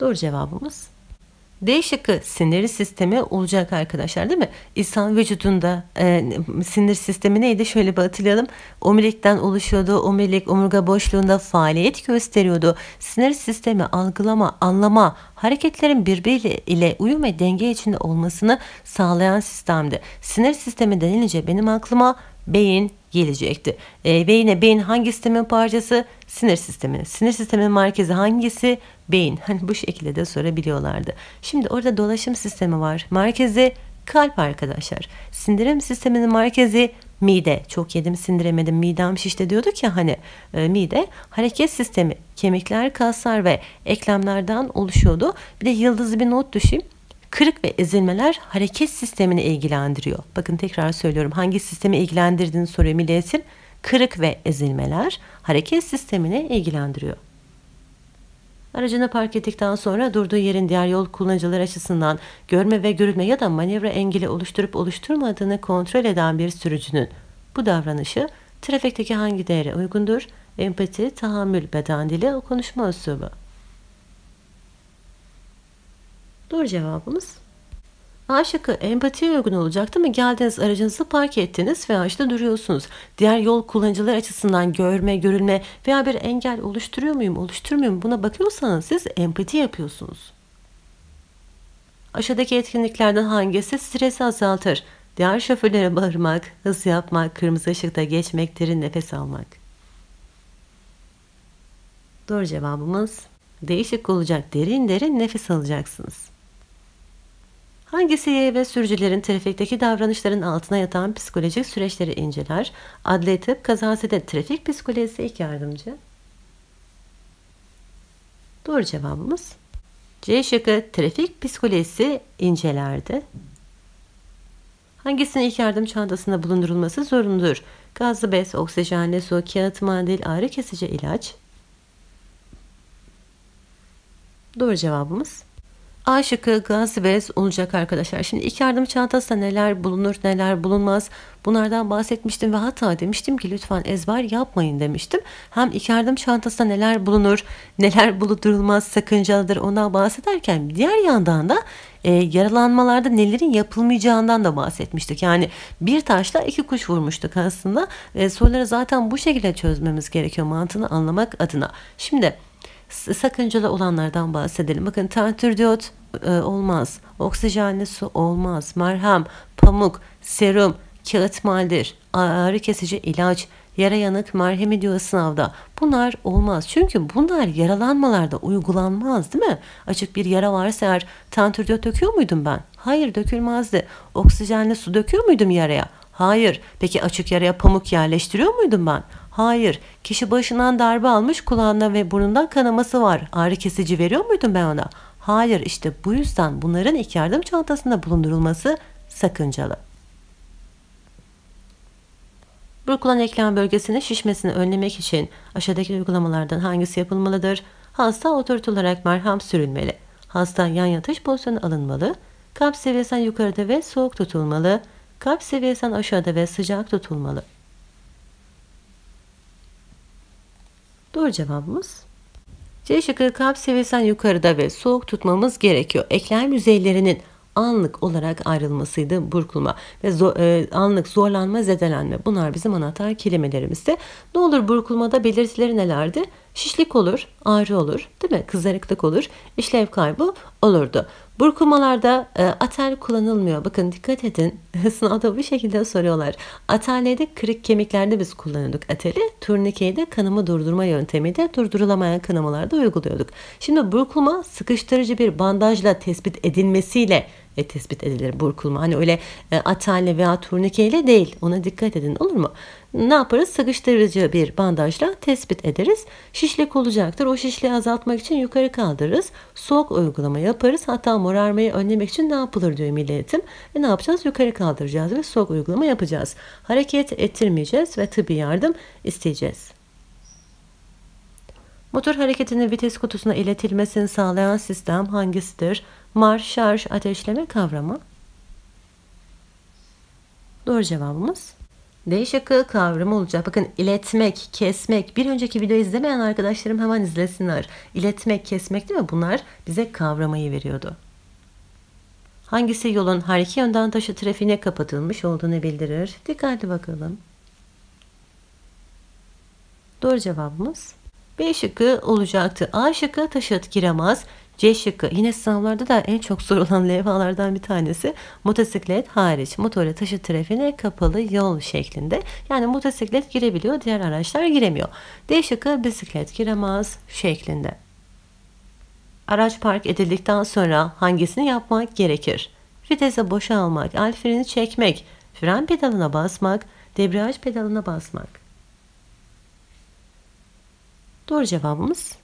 Doğru cevabımız D şıkkı sinir sistemi olacak arkadaşlar değil mi? İnsan vücudunda e, sinir sistemi neydi? Şöyle bir hatırlayalım. Omurilikten oluşuyordu. Omilik omurga boşluğunda faaliyet gösteriyordu. Sinir sistemi algılama, anlama, hareketlerin birbiriyle uyum ve denge içinde olmasını sağlayan sistemdi. Sinir sistemi denilince benim aklıma beyin gelecekti. E, beyine beyin hangi sistemin parçası? Sinir sistemi. Sinir sistemin merkezi hangisi? Beyin. Hani bu şekilde de sorabiliyorlardı. Şimdi orada dolaşım sistemi var. Merkezi kalp arkadaşlar. Sindirim sisteminin merkezi mide. Çok yedim sindiremedim midem şişti diyorduk ya hani e, mide hareket sistemi kemikler kaslar ve eklemlerden oluşuyordu. Bir de yıldızlı bir not düşeyim. Kırık ve ezilmeler hareket sistemini ilgilendiriyor. Bakın tekrar söylüyorum hangi sistemi ilgilendirdiğini soruyor milli Kırık ve ezilmeler hareket sistemini ilgilendiriyor. Aracını park ettikten sonra durduğu yerin diğer yol kullanıcıları açısından görme ve görülme ya da manevra engeli oluşturup oluşturmadığını kontrol eden bir sürücünün bu davranışı trafikteki hangi değere uygundur? Empati, tahammül, beden dili, konuşma üslubu. Doğru cevabımız A şıkkı empatiye uygun olacaktı mı? Geldiniz aracınızı park ettiniz ve ağaçta duruyorsunuz. Diğer yol kullanıcılar açısından görme, görülme veya bir engel oluşturuyor muyum, oluşturmuyor muyum buna bakıyorsanız siz empati yapıyorsunuz. Aşağıdaki etkinliklerden hangisi stresi azaltır? Diğer şoförlere bağırmak, hız yapmak, kırmızı ışıkta geçmek, derin nefes almak. Doğru cevabımız değişik olacak. Derin derin nefes alacaksınız. Hangisi ve sürücülerin trafikteki davranışların altına yatan psikolojik süreçleri inceler? Adli tıp kazasede trafik psikolojisi ilk yardımcı. Doğru cevabımız C şıkkı trafik psikolojisi incelerdi. Hangisinin ilk yardım çantasında bulundurulması zorundur? Gazlı bez, oksijenli su, kağıt mandil, ağrı kesici ilaç. Doğru cevabımız A şıkkı gaz ve olacak arkadaşlar. Şimdi iki yardım çantasında neler bulunur neler bulunmaz bunlardan bahsetmiştim ve hatta demiştim ki lütfen ezber yapmayın demiştim. Hem iki yardım çantasında neler bulunur neler bulundurulmaz sakıncalıdır ondan bahsederken diğer yandan da e, yaralanmalarda nelerin yapılmayacağından da bahsetmiştik. Yani bir taşla iki kuş vurmuştuk aslında. E, soruları zaten bu şekilde çözmemiz gerekiyor mantığını anlamak adına. Şimdi sakıncalı olanlardan bahsedelim. Bakın tentür e, olmaz. Oksijenli su olmaz. Merhem, pamuk, serum, kağıt maldir, ağrı kesici ilaç, yara yanık merhemi diyor sınavda. Bunlar olmaz. Çünkü bunlar yaralanmalarda uygulanmaz değil mi? Açık bir yara varsa eğer tentür döküyor muydum ben? Hayır dökülmezdi. Oksijenli su döküyor muydum yaraya? Hayır. Peki açık yaraya pamuk yerleştiriyor muydum ben? Hayır, kişi başından darbe almış kulağında ve burnundan kanaması var. Ağrı kesici veriyor muydun ben ona? Hayır, işte bu yüzden bunların ilk yardım çantasında bulundurulması sakıncalı. Burkulan eklem bölgesinin şişmesini önlemek için aşağıdaki uygulamalardan hangisi yapılmalıdır? Hasta oturtularak merhem sürülmeli. Hasta yan yatış pozisyonu alınmalı. Kalp seviyesen yukarıda ve soğuk tutulmalı. Kalp seviyesen aşağıda ve sıcak tutulmalı. Doğru cevabımız C şıkkı kalp seviyesinden yukarıda ve soğuk tutmamız gerekiyor. Eklem yüzeylerinin anlık olarak ayrılmasıydı burkulma ve zor, e, anlık zorlanma, zedelenme. Bunlar bizim anahtar kelimelerimizdi. Ne olur burkulmada belirtileri nelerdi? Şişlik olur, ağrı olur, değil mi? Kızarıklık olur, işlev kaybı olurdu. Burkumalarda e, atel kullanılmıyor. Bakın dikkat edin. Sınavda bu şekilde soruyorlar. Atalede kırık kemiklerde biz kullanıyorduk ateli. Turnikeyi de kanımı durdurma de durdurulamayan kanamalarda uyguluyorduk. Şimdi burkulma sıkıştırıcı bir bandajla tespit edilmesiyle e, tespit edilir burkulma. Hani öyle e, atelle veya turnikeyle değil. Ona dikkat edin olur mu? ne yaparız? Sıkıştırıcı bir bandajla tespit ederiz. Şişlik olacaktır. O şişliği azaltmak için yukarı kaldırırız. Soğuk uygulama yaparız. Hatta morarmayı önlemek için ne yapılır diyor milli eğitim. E ne yapacağız? Yukarı kaldıracağız ve soğuk uygulama yapacağız. Hareket ettirmeyeceğiz ve tıbbi yardım isteyeceğiz. Motor hareketinin vites kutusuna iletilmesini sağlayan sistem hangisidir? Marş, şarj, ateşleme kavramı. Doğru cevabımız D şıkkı kavram olacak. Bakın iletmek, kesmek. Bir önceki videoyu izlemeyen arkadaşlarım hemen izlesinler. İletmek, kesmek değil mi? Bunlar bize kavramayı veriyordu. Hangisi yolun her iki yönden taşı trafiğine kapatılmış olduğunu bildirir? Dikkatli bakalım. Doğru cevabımız B şıkkı olacaktı. A şıkkı taşıt giremez. C şıkkı yine sınavlarda da en çok sorulan levhalardan bir tanesi motosiklet hariç motorla taşıt trafiğine kapalı yol şeklinde. Yani motosiklet girebiliyor diğer araçlar giremiyor. D şıkkı bisiklet giremez şeklinde. Araç park edildikten sonra hangisini yapmak gerekir? Vitese boşalmak, almak, el freni çekmek, fren pedalına basmak, debriyaj pedalına basmak. Doğru cevabımız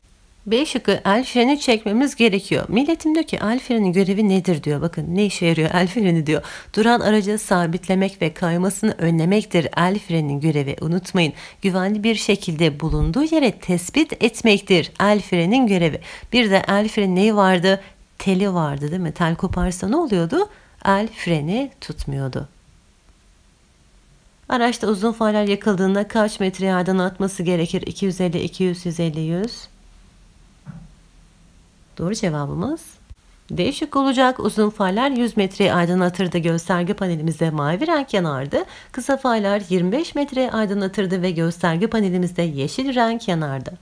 B şıkkı el freni çekmemiz gerekiyor. Milletim diyor ki el freni görevi nedir diyor. Bakın ne işe yarıyor el freni diyor. Duran aracı sabitlemek ve kaymasını önlemektir el frenin görevi. Unutmayın güvenli bir şekilde bulunduğu yere tespit etmektir el frenin görevi. Bir de el freni neyi vardı? Teli vardı değil mi? Tel koparsa ne oluyordu? El freni tutmuyordu. Araçta uzun farlar yakıldığında kaç metre yerden atması gerekir? 250, 200, 150, 100? Doğru cevabımız D şık olacak. Uzun farlar 100 metre aydınlatırdı. Gösterge panelimizde mavi renk yanardı. Kısa farlar 25 metre aydınlatırdı ve gösterge panelimizde yeşil renk yanardı.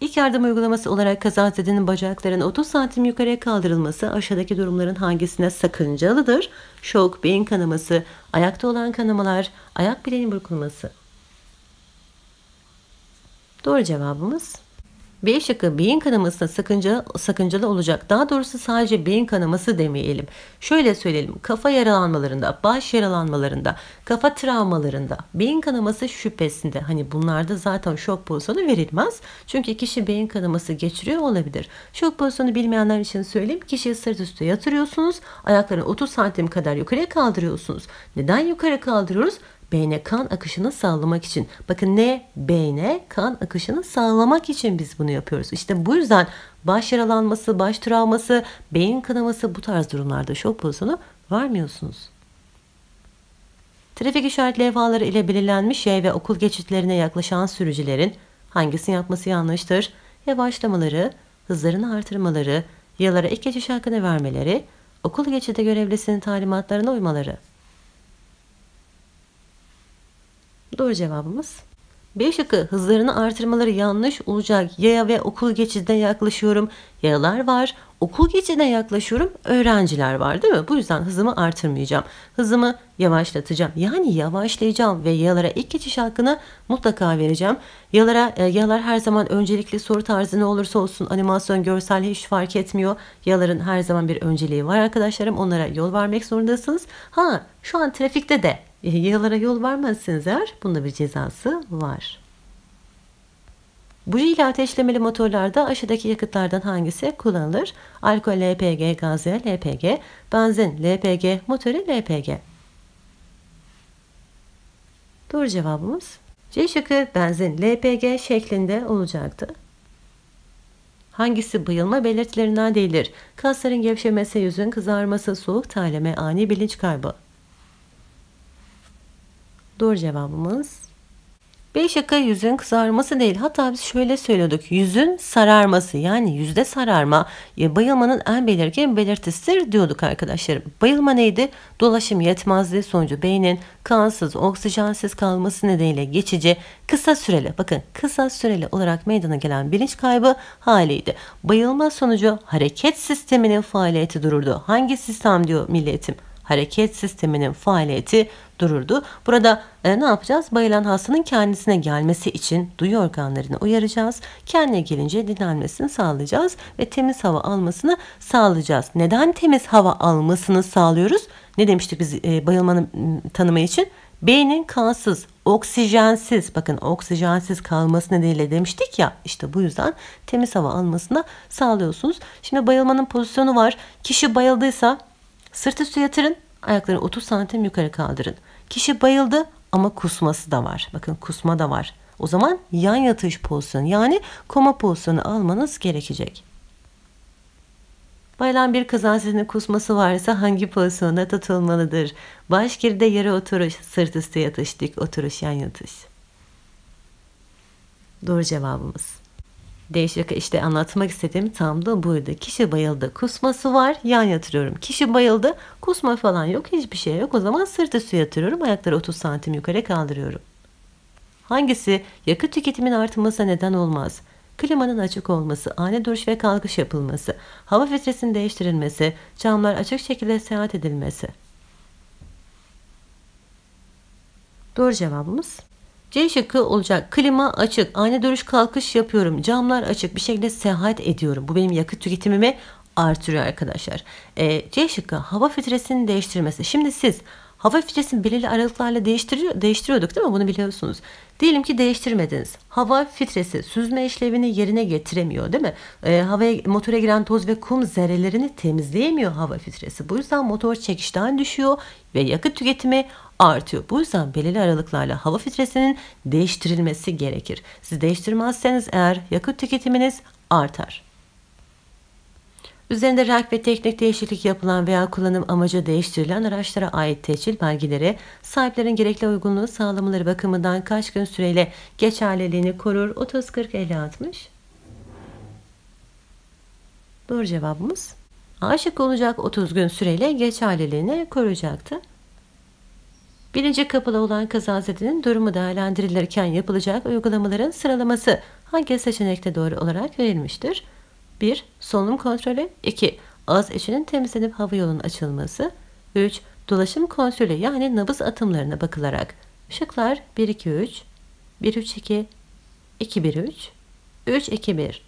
İlk yardım uygulaması olarak kazazedenin bacaklarının 30 santim yukarıya kaldırılması aşağıdaki durumların hangisine sakıncalıdır? Şok, beyin kanaması, ayakta olan kanamalar, ayak bileğinin burkulması. Doğru cevabımız B şıkkı beyin kanamasına sakınca, sakıncalı olacak. Daha doğrusu sadece beyin kanaması demeyelim. Şöyle söyleyelim. Kafa yaralanmalarında, baş yaralanmalarında, kafa travmalarında, beyin kanaması şüphesinde. Hani bunlarda zaten şok pozisyonu verilmez. Çünkü kişi beyin kanaması geçiriyor olabilir. Şok pozisyonu bilmeyenler için söyleyeyim. Kişiyi sırt üstü yatırıyorsunuz. Ayaklarını 30 santim kadar yukarıya kaldırıyorsunuz. Neden yukarı kaldırıyoruz? beyne kan akışını sağlamak için. Bakın ne? Beyne kan akışını sağlamak için biz bunu yapıyoruz. İşte bu yüzden baş yaralanması, baş travması, beyin kanaması bu tarz durumlarda şok pozisyonu varmıyorsunuz. Trafik işaret levhaları ile belirlenmiş şey ve okul geçitlerine yaklaşan sürücülerin hangisini yapması yanlıştır? Yavaşlamaları, hızlarını artırmaları, yalara ilk geçiş hakkını vermeleri, okul geçidi görevlisinin talimatlarına uymaları. Doğru cevabımız B şıkkı hızlarını artırmaları yanlış olacak. Yaya ve okul geçidine yaklaşıyorum. Yayalar var. Okul geçidine yaklaşıyorum. Öğrenciler var değil mi? Bu yüzden hızımı artırmayacağım. Hızımı yavaşlatacağım. Yani yavaşlayacağım ve yayalara ilk geçiş hakkını mutlaka vereceğim. Yayalara, e, yayalar her zaman öncelikli soru tarzı ne olursa olsun animasyon, görsel hiç fark etmiyor. Yayaların her zaman bir önceliği var arkadaşlarım. Onlara yol vermek zorundasınız. Ha şu an trafikte de e, Yayalara yol vermezseniz eğer bunda bir cezası var. Buji ile ateşlemeli motorlarda aşağıdaki yakıtlardan hangisi kullanılır? Alkol LPG, gazya LPG, benzin LPG, motoru LPG. Doğru cevabımız C şıkkı benzin LPG şeklinde olacaktı. Hangisi bayılma belirtilerinden değildir? Kasların gevşemesi, yüzün kızarması, soğuk terleme, ani bilinç kaybı. Doğru cevabımız B şaka yüzün kızarması değil. Hatta biz şöyle söylüyorduk. Yüzün sararması yani yüzde sararma e, bayılmanın en belirgin belirtisidir diyorduk arkadaşlarım. Bayılma neydi? Dolaşım yetmezliği sonucu beynin kansız, oksijensiz kalması nedeniyle geçici kısa süreli bakın kısa süreli olarak meydana gelen bilinç kaybı haliydi. Bayılma sonucu hareket sisteminin faaliyeti dururdu. Hangi sistem diyor milletim? hareket sisteminin faaliyeti dururdu. Burada e, ne yapacağız? Bayılan hastanın kendisine gelmesi için duyu organlarını uyaracağız. Kendine gelince dinlenmesini sağlayacağız ve temiz hava almasını sağlayacağız. Neden temiz hava almasını sağlıyoruz? Ne demiştik biz e, bayılmanın tanımı için? Beynin kansız, oksijensiz, bakın oksijensiz kalması nedeniyle demiştik ya işte bu yüzden temiz hava almasını sağlıyorsunuz. Şimdi bayılmanın pozisyonu var. Kişi bayıldıysa Sırt üstü yatırın, ayakları 30 santim yukarı kaldırın. Kişi bayıldı ama kusması da var. Bakın kusma da var. O zaman yan yatış pozisyonu yani koma pozisyonu almanız gerekecek. Bayılan bir kazansızın kusması varsa hangi pozisyonda tutulmalıdır? Baş geride yere oturuş, sırt üstü yatış, dik oturuş, yan yatış. Doğru cevabımız. Değişik işte anlatmak istediğim tam da buydu. Kişi bayıldı. Kusması var. Yan yatırıyorum. Kişi bayıldı. Kusma falan yok. Hiçbir şey yok. O zaman sırt su yatırıyorum. Ayakları 30 santim yukarı kaldırıyorum. Hangisi yakıt tüketimin artmasına neden olmaz? Klimanın açık olması, ani duruş ve kalkış yapılması, hava filtresinin değiştirilmesi, camlar açık şekilde seyahat edilmesi. Doğru cevabımız C şıkkı olacak. Klima açık. Ani duruş kalkış yapıyorum. Camlar açık. Bir şekilde seyahat ediyorum. Bu benim yakıt tüketimimi artırıyor arkadaşlar. E, C şıkkı hava filtresini değiştirmesi. Şimdi siz hava filtresini belirli aralıklarla değiştiriyor, değiştiriyorduk değil mi? Bunu biliyorsunuz. Diyelim ki değiştirmediniz. Hava filtresi süzme işlevini yerine getiremiyor değil mi? E, havaya, motora giren toz ve kum zerrelerini temizleyemiyor hava filtresi. Bu yüzden motor çekişten düşüyor ve yakıt tüketimi artıyor. Bu yüzden belirli aralıklarla hava filtresinin değiştirilmesi gerekir. Siz değiştirmezseniz eğer yakıt tüketiminiz artar. Üzerinde renk ve teknik değişiklik yapılan veya kullanım amacı değiştirilen araçlara ait tescil belgeleri sahiplerin gerekli uygunluğu sağlamaları bakımından kaç gün süreyle geçerliliğini korur? 30 40 50 60. Doğru cevabımız A olacak 30 gün süreyle geçerliliğini koruyacaktı. Birinci kapalı olan kazazedenin durumu değerlendirilirken yapılacak uygulamaların sıralaması hangi seçenekte doğru olarak verilmiştir? 1. Solunum kontrolü 2. Ağız içinin temizlenip hava yolunun açılması 3. Dolaşım kontrolü yani nabız atımlarına bakılarak şıklar 1 2 3 1 3 2 2 1 3 3 2 1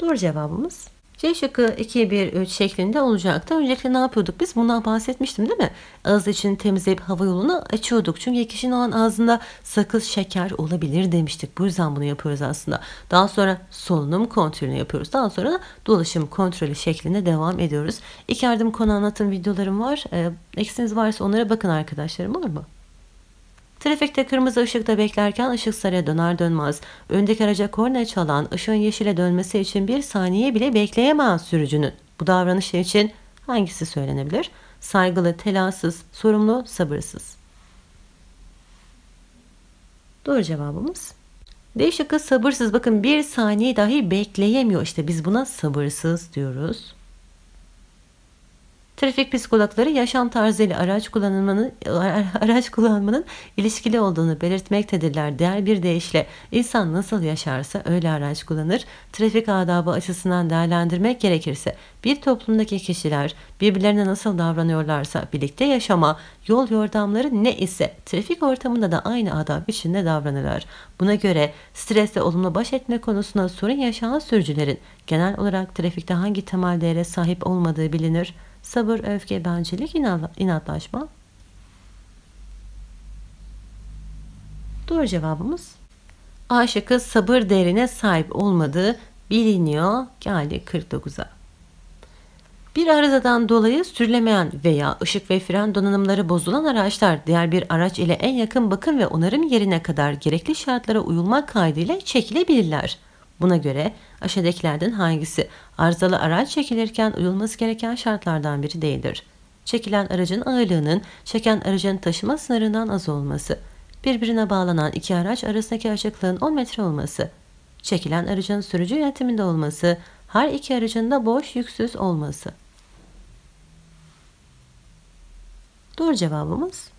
Doğru cevabımız C şıkkı 2, 1, 3 şeklinde olacaktı. Öncelikle ne yapıyorduk biz? Bundan bahsetmiştim değil mi? Ağız için temizleyip hava yolunu açıyorduk. Çünkü kişinin olan ağzında sakız şeker olabilir demiştik. Bu yüzden bunu yapıyoruz aslında. Daha sonra solunum kontrolünü yapıyoruz. Daha sonra da dolaşım kontrolü şeklinde devam ediyoruz. İki yardım konu anlatım videolarım var. Ee, eksiniz varsa onlara bakın arkadaşlarım olur mu? Trafikte kırmızı ışıkta beklerken ışık sarıya döner dönmez. Öndeki araca korna çalan ışığın yeşile dönmesi için bir saniye bile bekleyemez sürücünün. Bu davranışı için hangisi söylenebilir? Saygılı, telassız, sorumlu, sabırsız. Doğru cevabımız. D şıkkı sabırsız. Bakın bir saniye dahi bekleyemiyor. İşte biz buna sabırsız diyoruz. Trafik psikologları yaşam tarzıyla araç kullanmanın araç kullanmanın ilişkili olduğunu belirtmektedirler. Diğer bir deyişle insan nasıl yaşarsa öyle araç kullanır. Trafik adabı açısından değerlendirmek gerekirse bir toplumdaki kişiler birbirlerine nasıl davranıyorlarsa birlikte yaşama, yol yordamları ne ise trafik ortamında da aynı adab içinde davranırlar. Buna göre stresle olumlu baş etme konusunda sorun yaşayan sürücülerin genel olarak trafikte hangi temel değere sahip olmadığı bilinir. Sabır, öfke, bencillik, inatlaşma. Doğru cevabımız A şıkkı sabır değerine sahip olmadığı biliniyor. Geldi 49'a. Bir arızadan dolayı sürülemeyen veya ışık ve fren donanımları bozulan araçlar diğer bir araç ile en yakın bakım ve onarım yerine kadar gerekli şartlara uyulmak kaydıyla çekilebilirler. Buna göre aşağıdakilerden hangisi arızalı araç çekilirken uyulması gereken şartlardan biri değildir. Çekilen aracın ağırlığının çeken aracın taşıma sınırından az olması, birbirine bağlanan iki araç arasındaki açıklığın 10 metre olması, çekilen aracın sürücü yönetiminde olması, her iki aracın da boş yüksüz olması. Doğru cevabımız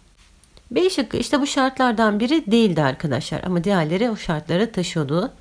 B şıkkı işte bu şartlardan biri değildi arkadaşlar ama diğerleri o şartları taşıyordu.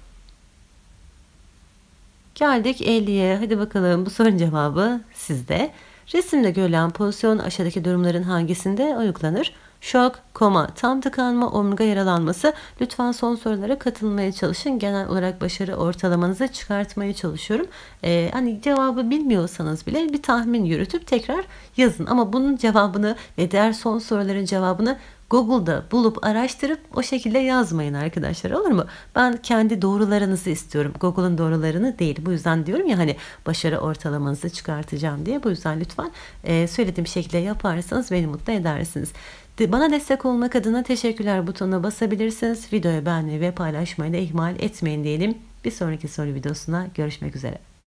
Geldik 50'ye. Hadi bakalım bu sorunun cevabı sizde. Resimde görülen pozisyon aşağıdaki durumların hangisinde uygulanır? Şok, koma, tam tıkanma, omurga yaralanması. Lütfen son sorulara katılmaya çalışın. Genel olarak başarı ortalamanızı çıkartmaya çalışıyorum. Ee, hani cevabı bilmiyorsanız bile bir tahmin yürütüp tekrar yazın. Ama bunun cevabını ve diğer son soruların cevabını Google'da bulup araştırıp o şekilde yazmayın arkadaşlar olur mu? Ben kendi doğrularınızı istiyorum. Google'ın doğrularını değil. Bu yüzden diyorum ya hani başarı ortalamanızı çıkartacağım diye. Bu yüzden lütfen e, söylediğim şekilde yaparsanız beni mutlu edersiniz. Bana destek olmak adına teşekkürler butonuna basabilirsiniz. Videoyu beğenmeyi ve paylaşmayı da ihmal etmeyin diyelim. Bir sonraki soru videosuna görüşmek üzere.